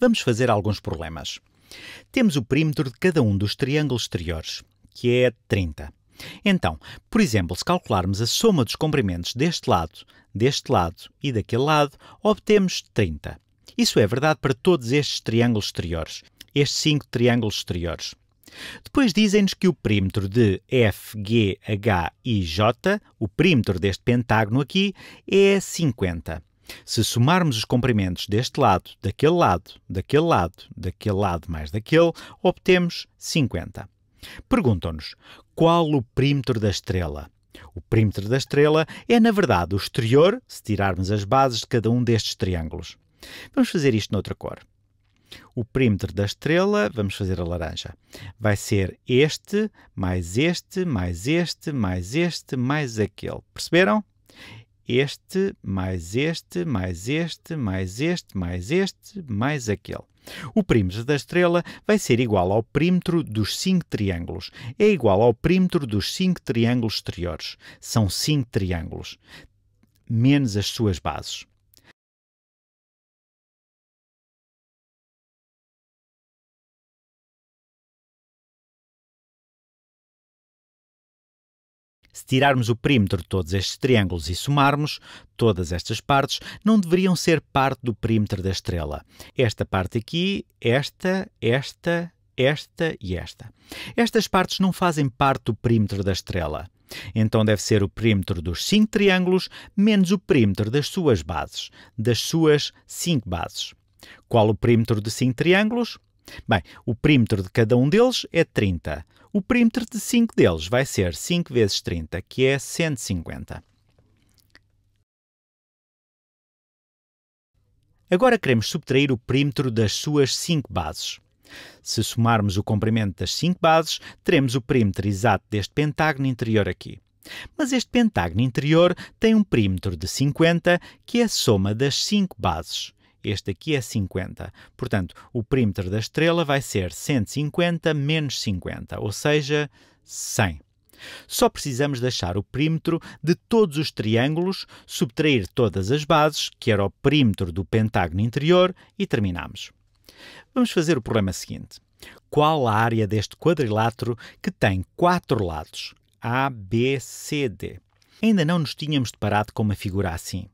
vamos fazer alguns problemas. Temos o perímetro de cada um dos triângulos exteriores, que é 30. Então, por exemplo, se calcularmos a soma dos comprimentos deste lado, deste lado e daquele lado, obtemos 30. Isso é verdade para todos estes triângulos exteriores, estes cinco triângulos exteriores. Depois dizem-nos que o perímetro de F, G, H e J, o perímetro deste pentágono aqui, é 50. Se somarmos os comprimentos deste lado, daquele lado, daquele lado, daquele lado mais daquele, obtemos 50. Perguntam-nos qual o perímetro da estrela? O perímetro da estrela é, na verdade, o exterior, se tirarmos as bases de cada um destes triângulos. Vamos fazer isto noutra cor. O perímetro da estrela, vamos fazer a laranja, vai ser este, mais este, mais este, mais este, mais aquele. Perceberam? este, mais este, mais este, mais este, mais este, mais aquele. O perímetro da estrela vai ser igual ao perímetro dos cinco triângulos. É igual ao perímetro dos cinco triângulos exteriores. São cinco triângulos, menos as suas bases. Se tirarmos o perímetro de todos estes triângulos e somarmos, todas estas partes não deveriam ser parte do perímetro da estrela. Esta parte aqui, esta, esta, esta e esta. Estas partes não fazem parte do perímetro da estrela. Então deve ser o perímetro dos cinco triângulos menos o perímetro das suas bases, das suas cinco bases. Qual o perímetro de cinco triângulos? Bem, o perímetro de cada um deles é 30. O perímetro de 5 deles vai ser 5 vezes 30, que é 150. Agora queremos subtrair o perímetro das suas 5 bases. Se somarmos o comprimento das 5 bases, teremos o perímetro exato deste pentágono interior aqui. Mas este pentágono interior tem um perímetro de 50, que é a soma das 5 bases. Este aqui é 50. Portanto, o perímetro da estrela vai ser 150 menos 50, ou seja, 100. Só precisamos deixar o perímetro de todos os triângulos, subtrair todas as bases, que era o perímetro do pentágono interior, e terminamos. Vamos fazer o problema seguinte. Qual a área deste quadrilátero que tem quatro lados? A, B, C, D. Ainda não nos tínhamos deparado com uma figura assim.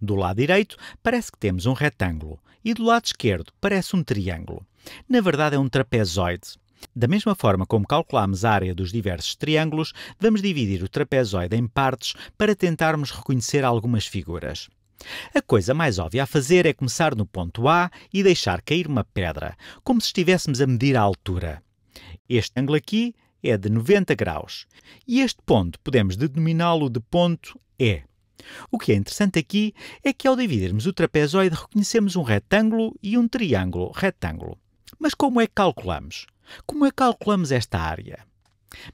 Do lado direito, parece que temos um retângulo e do lado esquerdo parece um triângulo. Na verdade, é um trapezoide. Da mesma forma como calculamos a área dos diversos triângulos, vamos dividir o trapezoide em partes para tentarmos reconhecer algumas figuras. A coisa mais óbvia a fazer é começar no ponto A e deixar cair uma pedra, como se estivéssemos a medir a altura. Este ângulo aqui é de 90 graus e este ponto podemos denominá-lo de ponto E. O que é interessante aqui é que ao dividirmos o trapezoide reconhecemos um retângulo e um triângulo retângulo. Mas como é que calculamos? Como é que calculamos esta área?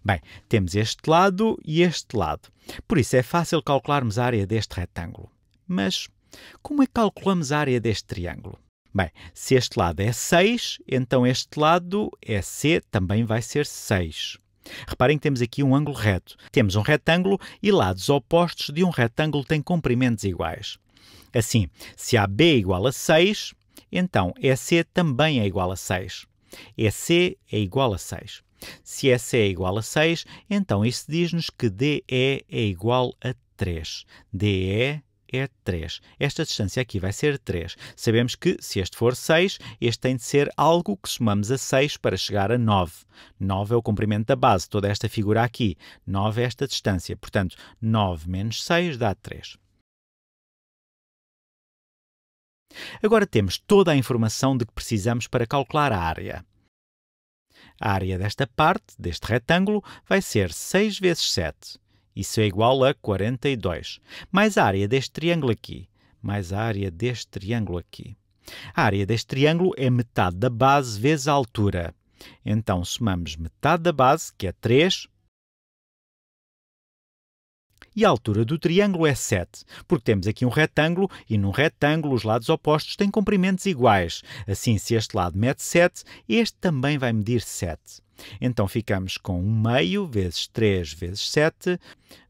Bem, temos este lado e este lado. Por isso é fácil calcularmos a área deste retângulo. Mas como é que calculamos a área deste triângulo? Bem, se este lado é 6, então este lado é C também vai ser 6. Reparem que temos aqui um ângulo reto. Temos um retângulo e lados opostos de um retângulo têm comprimentos iguais. Assim, se AB é igual a 6, então EC também é igual a 6. EC é igual a 6. Se EC é igual a 6, então isso diz-nos que DE é igual a 3. DE é 3. Esta distância aqui vai ser 3. Sabemos que, se este for 6, este tem de ser algo que somamos a 6 para chegar a 9. 9 é o comprimento da base, toda esta figura aqui. 9 é esta distância. Portanto, 9 menos 6 dá 3. Agora temos toda a informação de que precisamos para calcular a área. A área desta parte, deste retângulo, vai ser 6 vezes 7. Isso é igual a 42. Mais a área deste triângulo aqui. Mais a área deste triângulo aqui. A área deste triângulo é metade da base vezes a altura. Então, somamos metade da base, que é 3, e a altura do triângulo é 7, porque temos aqui um retângulo e num retângulo os lados opostos têm comprimentos iguais. Assim, se este lado mede 7, este também vai medir 7. Então ficamos com 1 meio vezes 3 vezes 7.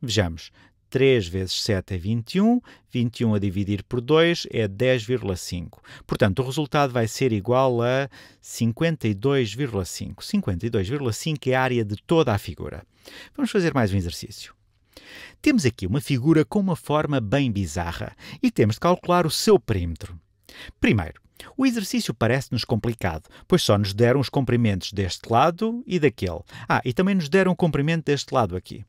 Vejamos, 3 vezes 7 é 21, 21 a dividir por 2 é 10,5. Portanto, o resultado vai ser igual a 52,5. 52,5 é a área de toda a figura. Vamos fazer mais um exercício. Temos aqui uma figura com uma forma bem bizarra e temos de calcular o seu perímetro. Primeiro, o exercício parece-nos complicado, pois só nos deram os comprimentos deste lado e daquele. Ah, e também nos deram o comprimento deste lado aqui.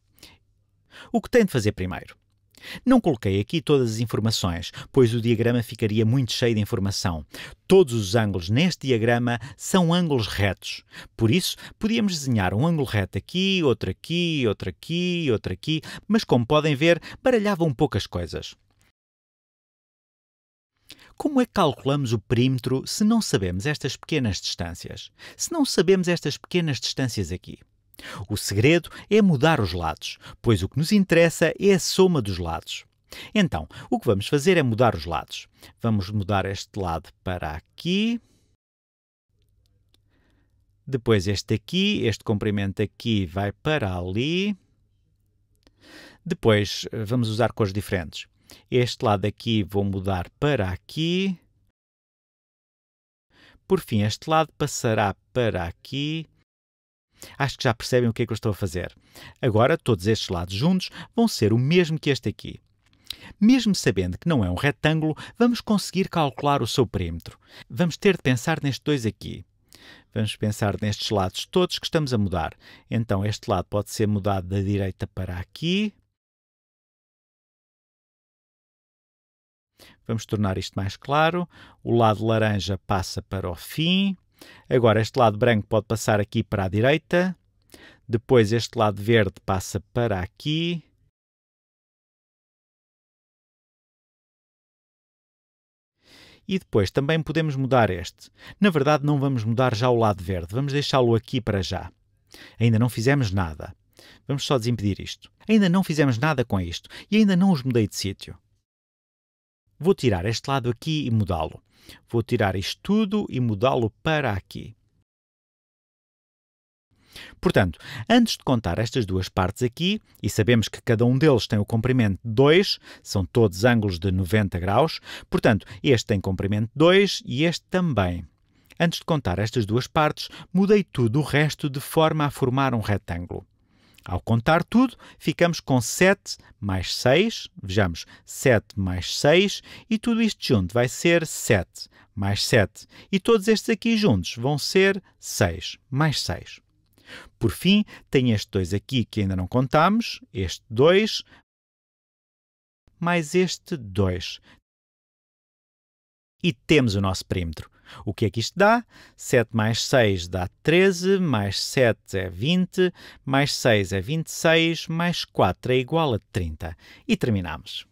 O que tem de fazer primeiro? Não coloquei aqui todas as informações, pois o diagrama ficaria muito cheio de informação. Todos os ângulos neste diagrama são ângulos retos. Por isso, podíamos desenhar um ângulo reto aqui, outro aqui, outro aqui, outro aqui, mas como podem ver, baralhavam poucas coisas. Como é que calculamos o perímetro se não sabemos estas pequenas distâncias? Se não sabemos estas pequenas distâncias aqui? O segredo é mudar os lados, pois o que nos interessa é a soma dos lados. Então, o que vamos fazer é mudar os lados. Vamos mudar este lado para aqui. Depois este aqui, este comprimento aqui vai para ali. Depois eh, vamos usar cores diferentes. Este lado aqui vou mudar para aqui. Por fim, este lado passará para aqui Acho que já percebem o que é que eu estou a fazer. Agora, todos estes lados juntos vão ser o mesmo que este aqui. Mesmo sabendo que não é um retângulo, vamos conseguir calcular o seu perímetro. Vamos ter de pensar nestes dois aqui. Vamos pensar nestes lados todos que estamos a mudar. Então, este lado pode ser mudado da direita para aqui. Vamos tornar isto mais claro. O lado laranja passa para o fim. Agora, este lado branco pode passar aqui para a direita. Depois, este lado verde passa para aqui. E depois também podemos mudar este. Na verdade, não vamos mudar já o lado verde, vamos deixá-lo aqui para já. Ainda não fizemos nada. Vamos só desimpedir isto. Ainda não fizemos nada com isto e ainda não os mudei de sítio. Vou tirar este lado aqui e mudá-lo. Vou tirar isto tudo e mudá-lo para aqui. Portanto, antes de contar estas duas partes aqui, e sabemos que cada um deles tem o comprimento 2, são todos ângulos de 90 graus, portanto, este tem comprimento 2 e este também. Antes de contar estas duas partes, mudei tudo o resto de forma a formar um retângulo. Ao contar tudo, ficamos com 7 mais 6, vejamos, 7 mais 6, e tudo isto junto vai ser 7 mais 7. E todos estes aqui juntos vão ser 6 mais 6. Por fim, tem este 2 aqui que ainda não contamos, este 2 mais este 2. E temos o nosso perímetro. O que é que isto dá? 7 mais 6 dá 13, mais 7 é 20, mais 6 é 26, mais 4 é igual a 30. E terminamos.